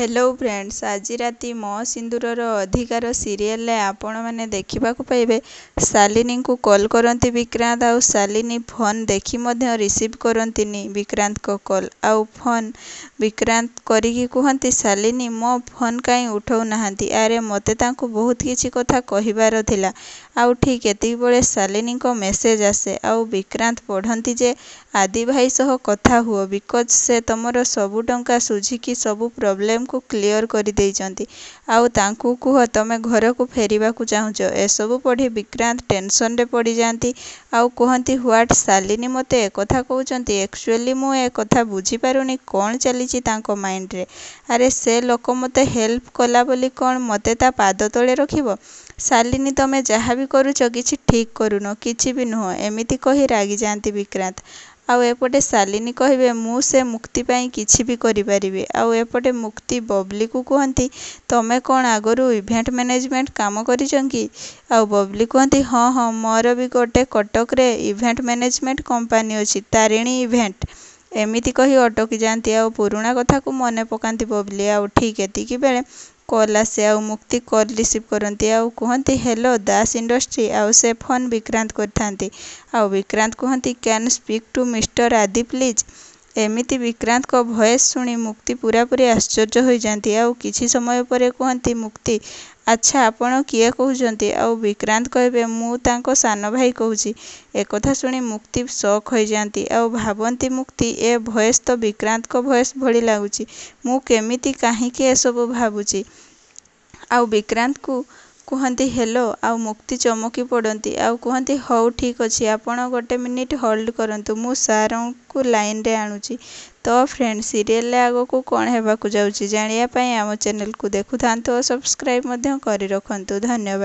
hello friends ଆଜି ରାତି ମୋ ସିନ୍ଦୁରର ଅଧିକାର ସିରିଏଲରେ ଆପଣମାନେ ଦେଖିବାକୁ ପାଇବେ ଶାଲିନୀଙ୍କୁ କଲ୍ କରନ୍ତି ବିକ୍ରାନ୍ତ ଆଉ ଶାଲିନୀ ଫୋନ୍ ଦେଖି ମଧ୍ୟ ରିସିଭ୍ କରନ୍ତିନି ବିକ୍ରାନ୍ତଙ୍କ କଲ୍ ଆଉ ଫୋନ୍ ବିକ୍ରାନ୍ତ କରିକି କୁହନ୍ତି ଶାଲିନୀ ମୋ ଫୋନ୍ କାହିଁ ଉଠାଉନାହାନ୍ତି ଆରେ ମୋତେ ତାଙ୍କୁ ବହୁତ କିଛି କଥା କହିବାର ଥିଲା ଆଉ ଠିକ୍ ଏତିକିବେଳେ ଶାଲିନୀଙ୍କ ମେସେଜ୍ ଆସେ ଆଉ ବିକ୍ରାନ୍ତ ପଢ଼ନ୍ତି ଯେ ଆଦି ଭାଇ ସହ କଥା ହୁଅ ବିକଜ୍ ସେ ତୁମର ସବୁ ଟଙ୍କା ସୁଝିକି ସବୁ ପ୍ରୋବ୍ଲେମ୍ ଆପଣଙ୍କୁ କ୍ଲିଅର୍ କରିଦେଇଛନ୍ତି ଆଉ ତାଙ୍କୁ କୁହ ତୁମେ ଘରକୁ ଫେରିବାକୁ ଚାହୁଁଛ ଏସବୁ ପଢ଼ି ବିକ୍ରାନ୍ତ ଟେନସନ୍ରେ ପଡ଼ିଯାଆନ୍ତି ଆଉ କୁହନ୍ତି ହ୍ୱାଟ୍ ଶାଲିନୀ ମୋତେ ଏକଥା କହୁଛନ୍ତି ଏକ୍ଚୁଆଲି ମୁଁ ଏକଥା ବୁଝିପାରୁନି କ'ଣ ଚାଲିଛି ତାଙ୍କ ମାଇଣ୍ଡରେ ଆରେ ସେ ଲୋକ ମୋତେ ହେଲ୍ପ କଲା ବୋଲି କ'ଣ ମୋତେ ତା ପାଦ ତଳେ ରଖିବ ଶାଲିନୀ ତୁମେ ଯାହା ବି କରୁଛ କିଛି ଠିକ୍ କରୁନ କିଛି ବି ନୁହଁ ଏମିତି କହି ରାଗିଯାଆନ୍ତି ବିକ୍ରାନ୍ତ ଆଉ ଏପଟେ ଶାଲିନୀ କହିବେ ମୁଁ ସେ ମୁକ୍ତି ପାଇଁ କିଛି ବି କରିପାରିବି ଆଉ ଏପଟେ ମୁକ୍ତି ବବ୍ଲିକୁ କୁହନ୍ତି ତମେ କ'ଣ ଆଗରୁ ଇଭେଣ୍ଟ ମ୍ୟାନେଜମେଣ୍ଟ କାମ କରିଛ କି ଆଉ ବବ୍ଲି କୁହନ୍ତି ହଁ ହଁ ମୋର ବି ଗୋଟେ କଟକରେ ଇଭେଣ୍ଟ ମ୍ୟାନେଜମେଣ୍ଟ କମ୍ପାନୀ ଅଛି ତାରିଣୀ ଇଭେଣ୍ଟ ଏମିତି କହି ଅଟକି ଯାଆନ୍ତି ଆଉ ପୁରୁଣା କଥାକୁ ମନେ ପକାନ୍ତି ବବ୍ଲି ଆଉ ଠିକ୍ ଏତିକି ବେଳେ କଲ୍ ଆସେ ଆଉ ମୁକ୍ତି କଲ୍ ରିସିଭ୍ କରନ୍ତି ଆଉ କୁହନ୍ତି ହ୍ୟାଲୋ ଦାସ ଇଣ୍ଡଷ୍ଟ୍ରି ଆଉ ସେ ଫୋନ୍ ବିକ୍ରାନ୍ତ କରିଥାନ୍ତି ଆଉ ବିକ୍ରାନ୍ତ କୁହନ୍ତି can speak to mister Adi please ଏମିତି ବିକ୍ରାନ୍ତଙ୍କ ଭଏସ୍ ଶୁଣି ମୁକ୍ତି ପୂରାପୂରି ଆଶ୍ଚର୍ଯ୍ୟ ହୋଇଯାଆନ୍ତି ଆଉ କିଛି ସମୟ ପରେ କୁହନ୍ତି ମୁକ୍ତି ଆଚ୍ଛା ଆପଣ କିଏ କହୁଛନ୍ତି ଆଉ ବିକ୍ରାନ୍ତ କହିବେ ମୁଁ ତାଙ୍କ ସାନ ଭାଇ କହୁଛି ଏକଥା ଶୁଣି ମୁକ୍ତି ସକ୍ ହୋଇଯାଆନ୍ତି ଆଉ ଭାବନ୍ତି ମୁକ୍ତି ଏ ଭଏସ୍ ତ ବିକ୍ରାନ୍ତଙ୍କ ଭଏସ୍ ଭଳି ଲାଗୁଛି ମୁଁ କେମିତି କାହିଁକି ଏସବୁ ଭାବୁଛି ଆଉ ବିକ୍ରାନ୍ତକୁ କୁହନ୍ତି ହ୍ୟାଲୋ ଆଉ ମୁକ୍ତି ଚମକି ପଡ଼ନ୍ତି ଆଉ କୁହନ୍ତି ହଉ ଠିକ୍ ଅଛି ଆପଣ ଗୋଟେ ମିନିଟ୍ ହୋଲ୍ଡ କରନ୍ତୁ ମୁଁ ସାର୍ଙ୍କୁ ଲାଇନ୍ରେ ଆଣୁଛି ତ ଫ୍ରେଣ୍ଡ ସିରିଏଲ୍ରେ ଆଗକୁ କ'ଣ ହେବାକୁ ଯାଉଛି ଜାଣିବା ପାଇଁ ଆମ ଚ୍ୟାନେଲ୍କୁ ଦେଖୁଥାନ୍ତୁ ଓ ସବସ୍କ୍ରାଇବ୍ ମଧ୍ୟ କରି ରଖନ୍ତୁ ଧନ୍ୟବାଦ